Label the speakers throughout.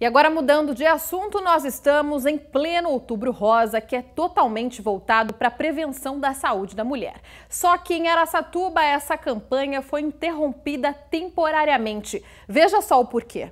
Speaker 1: E agora, mudando de assunto, nós estamos em pleno outubro rosa, que é totalmente voltado para a prevenção da saúde da mulher. Só que em Aracatuba, essa campanha
Speaker 2: foi interrompida temporariamente. Veja só o porquê.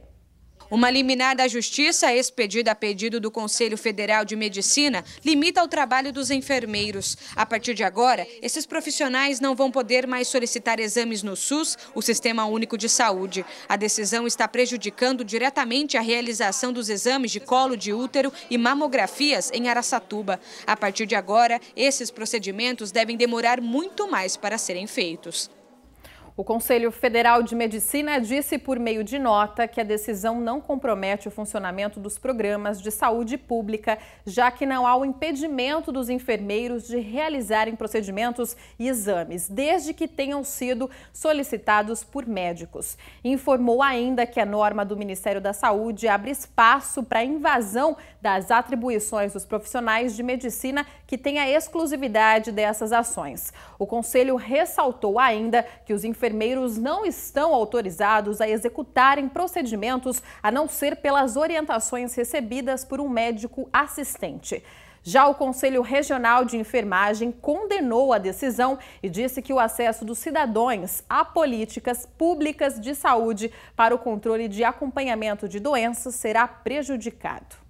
Speaker 2: Uma liminar da Justiça, expedida a pedido do Conselho Federal de Medicina, limita o trabalho dos enfermeiros. A partir de agora, esses profissionais não vão poder mais solicitar exames no SUS, o Sistema Único de Saúde. A decisão está prejudicando diretamente a realização dos exames de colo de útero e mamografias em Araçatuba. A partir de agora, esses procedimentos devem demorar muito mais para serem feitos.
Speaker 1: O Conselho Federal de Medicina disse por meio de nota que a decisão não compromete o funcionamento dos programas de saúde pública, já que não há o impedimento dos enfermeiros de realizarem procedimentos e exames, desde que tenham sido solicitados por médicos. Informou ainda que a norma do Ministério da Saúde abre espaço para a invasão das atribuições dos profissionais de medicina que têm a exclusividade dessas ações. O Conselho ressaltou ainda que os enfermeiros enfermeiros não estão autorizados a executarem procedimentos a não ser pelas orientações recebidas por um médico assistente. Já o Conselho Regional de Enfermagem condenou a decisão e disse que o acesso dos cidadãos a políticas públicas de saúde para o controle de acompanhamento de doenças será prejudicado.